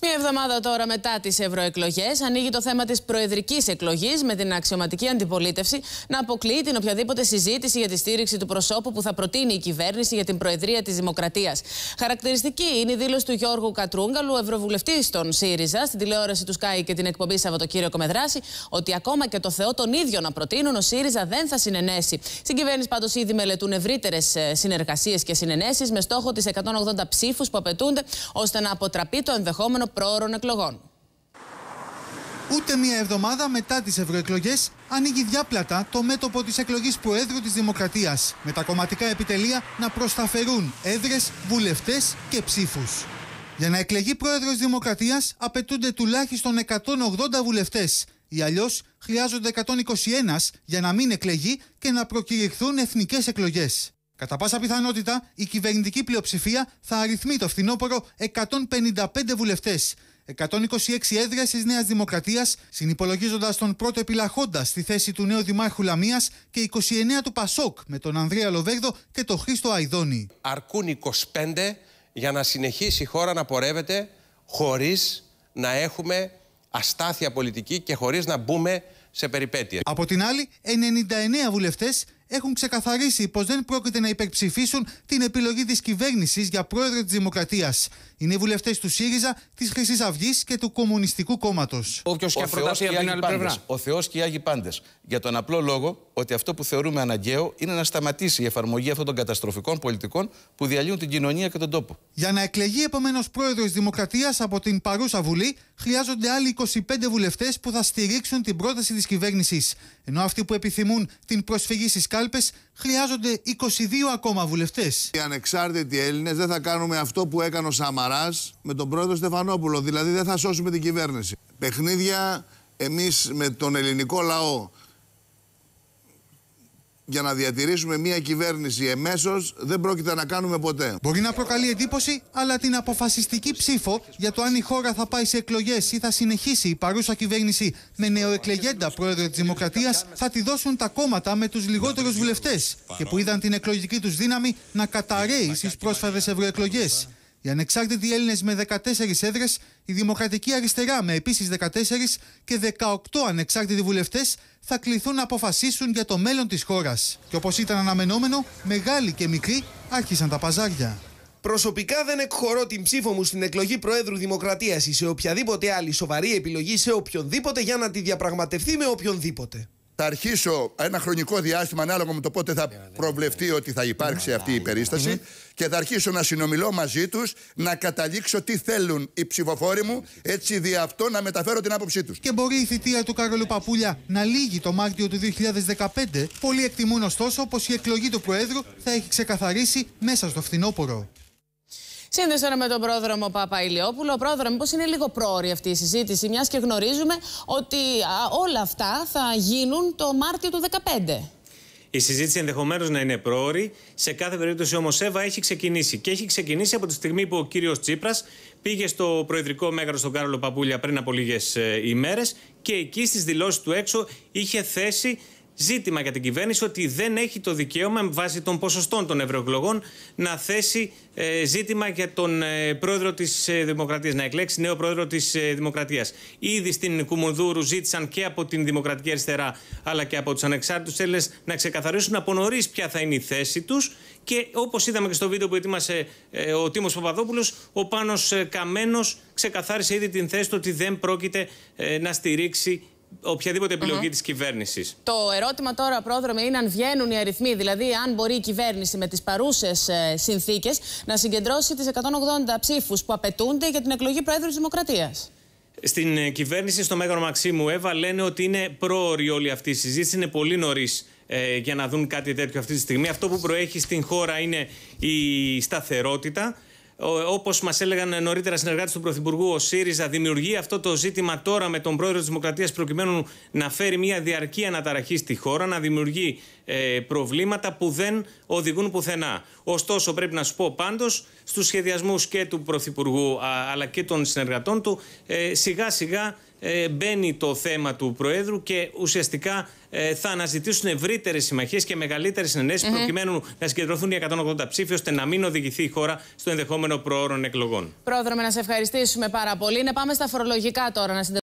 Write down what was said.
Μία εβδομάδα τώρα μετά τις ευρωεκλογές, ανοίγει το θέμα της προεδρικής εκλογής με την αξιωματική αντιπολίτευση να αποκλείει την οποιαδήποτε συζήτηση για τη στήριξη του προσώπου που θα προτείνει η κυβέρνηση για την Προεδρία της Δημοκρατίας. Χαρακτηριστική είναι η δήλωση του Γιώργου Κατρούγκαλου, ευρωβουλευτής των ΣΥΡΙΖΑ, στην τηλεόραση του ΣΚΑΙ και την εκπομπή Σαββατοκύριακο κύριο ότι ακόμα και το Θεό τον ίδιο να προτείνουν, ο ΣΥΡΙΖΑ δεν θα συνενέσει. Στην κυβέρνηση πάντως ήδη μελετούν ευρύτερες συνεργασίες και συνενέσεις με στόχο τις 180 ψήφους που απαιτούνται ώστε να αποτραπεί το ενδεχόμενο πρόωρων εκλογών. Ούτε μία εβδομάδα μετά τις ευρωεκλογές ανοίγει διάπλατα το μέτωπο της εκλογής Προέδρου της Δημοκρατίας, με τα κομματικά επιτελεία να προσταφερούν έδρες, βουλευτές και ψήφους. Για να εκλεγεί Πρόεδρος Δημοκρατίας απαιτούνται τουλάχιστον 180 βουλευτές, ή αλλιώς χρειάζονται 121 για να μην εκλεγεί και να προκηρυχθούν εθνικές εκλογές. Κατά πάσα πιθανότητα η κυβερνητική πλειοψηφία θα αριθμεί το φθινόπωρο 155 βουλευτές 126 έδρες της Νέας Δημοκρατίας, συνυπολογίζοντας τον πρώτο επιλαχόντα στη θέση του νέου Δημάρχου Λαμίας και 29 του Πασόκ με τον Ανδρέα Λοβέρδο και τον Χρήστο Αϊδόνη. Αρκούν 25 για να συνεχίσει η χώρα να πορεύεται χωρίς να έχουμε αστάθεια πολιτική και χωρίς να μπούμε σε περιπέτεια. Από την άλλη, 99 βουλευτές έχουν ξεκαθαρίσει πως δεν πρόκειται να υπερψηφίσουν την επιλογή της κυβέρνησης για πρόεδρο της Δημοκρατίας. Είναι οι βουλευτές του ΣΥΡΙΖΑ, της Χρυσής Αυγής και του Κομμουνιστικού Κόμματος. Όποιο και την άλλη πλευρά. Ο Θεός και οι Άγιοι Πάντες. Για τον απλό λόγο ότι αυτό που θεωρούμε αναγκαίο είναι να σταματήσει η εφαρμογή αυτών των καταστροφικών πολιτικών που διαλύουν την κοινωνία και τον τόπο. Για να εκλεγεί επομένως πρόεδρος Δημοκρατίας από την παρούσα Βουλή, χρειάζονται άλλοι 25 βουλευτές που θα στηρίξουν την πρόταση της κυβέρνησης. Ενώ αυτοί που επιθυμούν την προσφυγή στις κάλπες χρειάζονται 22 ακόμα βουλευτές. Οι ανεξάρτητοι Έλληνες δεν θα κάνουμε αυτό που έκανε ο Σαμαράς με τον πρόεδρο Στεφανόπουλο. Δηλαδή δεν θα σώσουμε την κυβέρνηση. Παιχνίδια εμείς με τον ελληνικό λαό για να διατηρήσουμε μια κυβέρνηση εμέσως δεν πρόκειται να κάνουμε ποτέ. Μπορεί να προκαλεί εντύπωση, αλλά την αποφασιστική ψήφο για το αν η χώρα θα πάει σε εκλογές ή θα συνεχίσει η παρούσα κυβέρνηση με νεοεκλεγέντα πρόεδρο της Δημοκρατίας θα τη δώσουν τα κόμματα με τους λιγότερους βουλευτές και που είδαν την εκλογική τους δύναμη να καταραίει στις πρόσφατες ευρωεκλογές. Οι ανεξάρτητοι Έλληνες με 14 έδρες, η Δημοκρατική Αριστερά με επίσης 14 και 18 ανεξάρτητοι βουλευτές θα κληθούν να αποφασίσουν για το μέλλον της χώρας. Και όπως ήταν αναμενόμενο, μεγάλοι και μικροί άρχισαν τα παζάρια. Προσωπικά δεν εκχωρώ την ψήφο μου στην εκλογή Προέδρου Δημοκρατίας ή σε οποιαδήποτε άλλη σοβαρή επιλογή σε οποιονδήποτε για να τη διαπραγματευτεί με οποιονδήποτε θα αρχίσω ένα χρονικό διάστημα ανάλογα με το πότε θα ναι, ναι, ναι, προβλεφτεί ότι θα υπάρξει αυτή η περίσταση και θα αρχίσω να συνομιλώ μαζί τους, να καταλήξω τι θέλουν οι ψηφοφόροι μου, έτσι δι' αυτό να μεταφέρω την άποψή τους. Και μπορεί η θητεία του Κάρολου Παπούλια να λύγει το Μάρτιο του 2015. Πολλοί εκτιμούν ωστόσο πως η εκλογή του Προέδρου θα έχει ξεκαθαρίσει μέσα στο φθινόπωρο. Σύνδεσαι με τον πρόδρομο Παπα Ηλιόπουλο. Πρόδρομο, πώ είναι λίγο πρόωρη αυτή η συζήτηση, μιας και γνωρίζουμε ότι όλα αυτά θα γίνουν το Μάρτιο του 2015. Η συζήτηση ενδεχομένως να είναι πρόωρη. Σε κάθε περίπτωση όμως, Εύα έχει ξεκινήσει. Και έχει ξεκινήσει από τη στιγμή που ο κύριος Τσίπρας πήγε στο προεδρικό μέγαρο στον Κάρολο Παπούλια πριν από λίγες ημέρες και εκεί στις δηλώσεις του έξω είχε θέσει ζήτημα για την κυβέρνηση ότι δεν έχει το δικαίωμα βάσει των ποσοστών των ευρωεκλογών να θέσει ε, ζήτημα για τον ε, πρόεδρο της ε, Δημοκρατίας, να εκλέξει νέο πρόεδρο της ε, Δημοκρατίας. Ήδη στην Κουμουνδούρου ζήτησαν και από την Δημοκρατική Αριστερά αλλά και από τους ανεξάρτητους Έλληνες να ξεκαθαρίσουν από νωρί ποια θα είναι η θέση τους. Και όπως είδαμε και στο βίντεο που ετοίμασε ε, ο Τίμος Παπαδόπουλος, ο Πάνος Καμένος ξεκαθάρισε ήδη την θέση του ότι δεν πρόκειται να στηρίξει οποιαδήποτε επιλογή της κυβέρνησης. Το ερώτημα τώρα, πρόδρομο, είναι αν βγαίνουν οι αριθμοί. Δηλαδή, αν μπορεί η κυβέρνηση με τις παρούσες ε, συνθήκες να συγκεντρώσει τις 180 ψήφους που απαιτούνται για την εκλογή Προέδρου της Δημοκρατίας. Στην ε, κυβέρνηση, στο Μέγαρο Μαξίμου, Εύα, λένε ότι είναι πρόωρη όλη αυτή η συζήτηση. Είναι πολύ νωρίς ε, για να δουν κάτι τέτοιο αυτή τη στιγμή. Αυτό που προέχει στην χώρα είναι η σταθερότητα. Όπως μας έλεγαν νωρίτερα συνεργάτες του Πρωθυπουργού, ο ΣΥΡΙΖΑ δημιουργεί αυτό το ζήτημα τώρα με τον πρόεδρο της Δημοκρατίας προκειμένου να φέρει μια διαρκή αναταραχή στη χώρα, να δημιουργεί ε, προβλήματα που δεν οδηγούν πουθενά. Ωστόσο, πρέπει να σου πω πάντως, στους σχεδιασμούς και του Πρωθυπουργού αλλά και των συνεργατών του, ε, σιγά σιγά ε, μπαίνει το θέμα του Προέδρου και ουσιαστικά ε, θα αναζητήσουν ευρύτερες συμμαχίες και μεγαλύτερες συνενέσεις προκειμένου να συγκεντρωθούν οι 180 ψήφοι ώστε να μην οδηγηθεί η χώρα στο ενδεχόμενο προώρων εκλογών. Πρόεδρο, να σε ευχαριστήσουμε πάρα πολύ. Να πάμε στα φορολογικά τώρα να